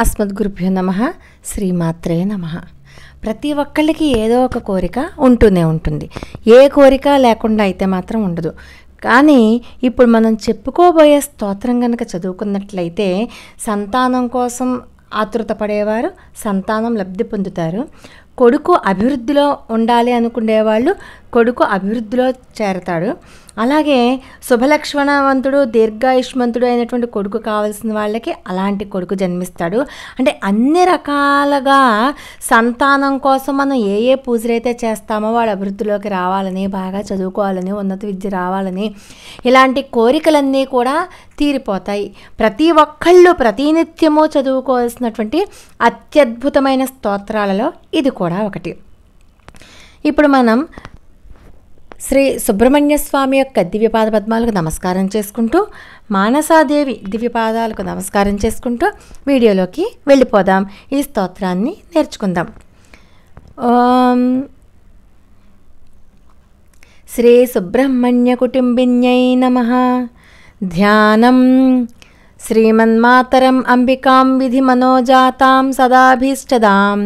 అస్మద్గురుభ్యో నమ శ్రీమాత్రే నమ ప్రతి ఒక్కళ్ళకి ఏదో ఒక కోరిక ఉంటూనే ఉంటుంది ఏ కోరిక లేకుండా అయితే మాత్రం ఉండదు కానీ ఇప్పుడు మనం చెప్పుకోబోయే స్తోత్రం కనుక చదువుకున్నట్లయితే సంతానం కోసం ఆతృత పడేవారు సంతానం లబ్ధి పొందుతారు కొడుకు అభివృద్ధిలో ఉండాలి అనుకునేవాళ్ళు కొడుకు అభివృద్ధిలో చేరతాడు అలాగే శుభలక్ష్మణవంతుడు దీర్ఘాయుష్మంతుడు అయినటువంటి కొడుకు కావాల్సిన వాళ్ళకి అలాంటి కొడుకు జన్మిస్తాడు అంటే అన్ని రకాలుగా సంతానం కోసం మనం ఏ ఏ పూజలు అయితే చేస్తామో వాడు అభివృద్ధిలోకి రావాలని బాగా చదువుకోవాలని ఉన్నత విద్య రావాలని ఇలాంటి కోరికలన్నీ కూడా తీరిపోతాయి ప్రతి ఒక్కళ్ళు ప్రతినిత్యమో చదువుకోవాల్సినటువంటి అత్యద్భుతమైన స్తోత్రాలలో ఇది కూడా ఒకటి ఇప్పుడు మనం శ్రీ సుబ్రహ్మణ్య స్వామి యొక్క దివ్యపాద పద్మాలకు నమస్కారం చేసుకుంటూ మానసాదేవి దివ్యపాదాలకు నమస్కారం చేసుకుంటూ వీడియోలోకి వెళ్ళిపోదాం ఈ స్తోత్రాన్ని నేర్చుకుందాం ఓం శ్రీ సుబ్రహ్మణ్య కుటుంబిన్యై నమ ధ్యానం శ్రీమన్మాతరం అంబికాం విధి మనోజాతాం సదాభీష్టదాం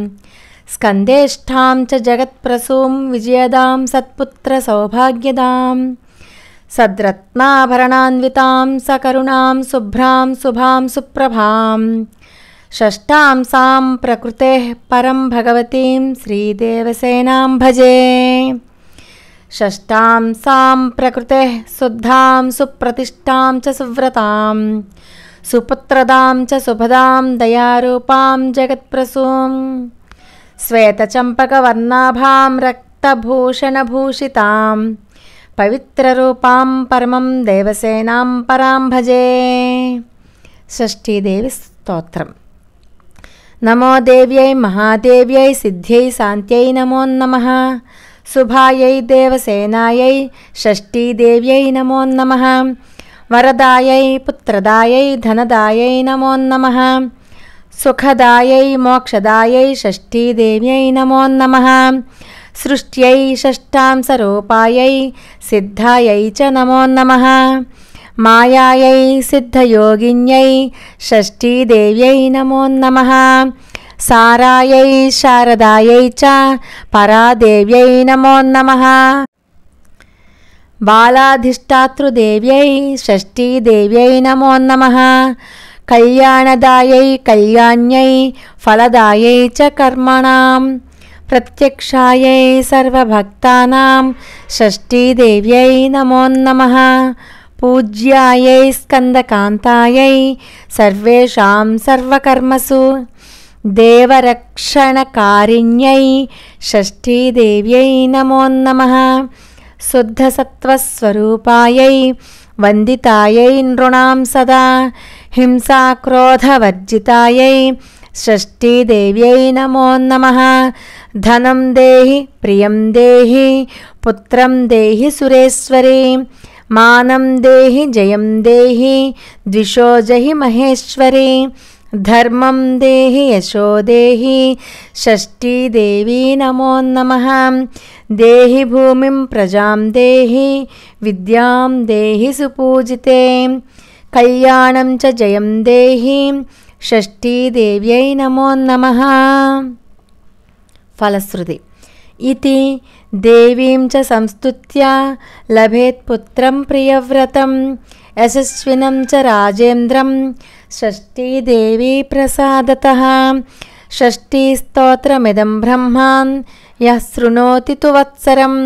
स्कन्देष्ठां च जगत्प्रसूं विजयदां सत्पुत्रसौभाग्यदाम् सद्रत्नाभरणान्वितां सकरुणां शुभ्रां शुभां सुप्रभां षष्टां सां प्रकृतेः परं भगवतीं श्रीदेवसेनां भजे षष्ठां सां प्रकृतेः शुद्धां सुप्रतिष्ठां च सुव्रतां सुपुत्रदां च सुभदां दयारूपां जगत्प्रसूम् श्वेतचम्पकवर्णाभां रक्तभूषणभूषिताम् पवित्ररूपां परमं देवसेनां परां भजे स्तोत्रम् नमो देव्यै महादेव्यै सिद्ध्यै सान्त्यै नमः शुभायै देवसेनायै षष्ठीदेव्यै नमो नमः वरदायै पुत्रदायै धनदायै नमो नमः सुखदायै मोक्षदायै षष्ठीदेव्यै नमो नमः सृष्ट्यै षष्टांशरूपायै सिद्धायै च नमो नमः मायायै सिद्धयोगिन्यै नमो नमः सारायै शारदायै च परादेव्यै नमः बालाधिष्ठातृदेव्यै षष्ठीदेव्यै नमो नमः कल्याणदायै कल्याण्यै फलदायै च कर्मणां प्रत्यक्षायै सर्वभक्तानां षष्ठीदेव्यै नमः पूज्यायै स्कन्दकान्तायै सर्वेषां सर्वकर्मसु देवरक्षणकारिण्यै षष्ठीदेव्यै नमः शुद्धसत्त्वस्वरूपायै वन्दितायै नृणां सदा हिंसाक्रोधवर्जितायै षष्टिदेव्यै नमो नमः धनं देहि प्रियं देहि पुत्रं देहि सुरेश्वरे मानं देहि जयं देहि द्विषो जहि महेश्वरि धर्मं देहि यशो देहि षष्टिदेवी नमः देहि भूमिं प्रजां देहि विद्यां देहि सुपूजिते कल्याणं च जयं देहीं नमो नमः फलश्रुति इति देवीं च लभेत् लभेत्पुत्रं प्रियव्रतं यशस्विनं च राजेन्द्रं प्रसादतः षष्ठीस्तोत्रमिदं ब्रह्मान् यः शृणोति तु वत्सरम्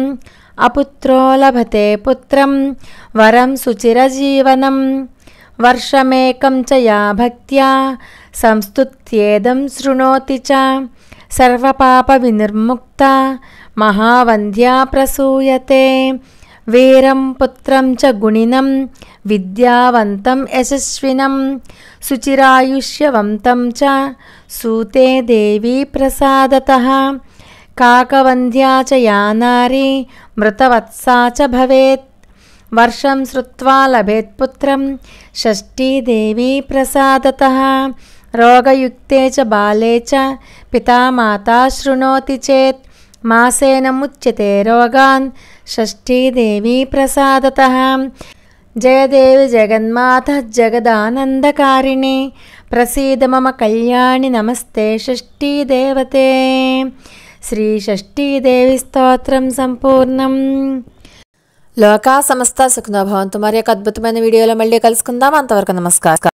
अपुत्रो लभते पुत्रं वरं सुचिरजीवनम् वर्षमेकं च या भक्त्या संस्तुत्येदं शृणोति च सर्वपापविनिर्मुक्ता महावन्ध्या प्रसूयते वीरं पुत्रं च गुणिनं विद्यावन्तं यशस्विनं सुचिरायुष्यवन्तं च सूते देवी प्रसादतः काकवन्ध्या च यानारी मृतवत्सा च भवेत् वर्षं श्रुत्वा लभेत्पुत्रं प्रसादतः रोगयुक्ते च बाले च पिता माता शृणोति चेत् मासेन मुच्यते रोगान् जय देवी जगन्मातः जगदानन्दकारिणि प्रसीद मम कल्याणि नमस्ते षष्ठी षष्ठीदेवते श्रीषष्ठीदेवीस्तोत्रं सम्पूर्णम् లోకా సమస్త సుఖనభవంతు మరి యొక్క అద్భుతమైన వీడియోలో మళ్ళీ కలుసుకుందాం అంతవరకు నమస్కారం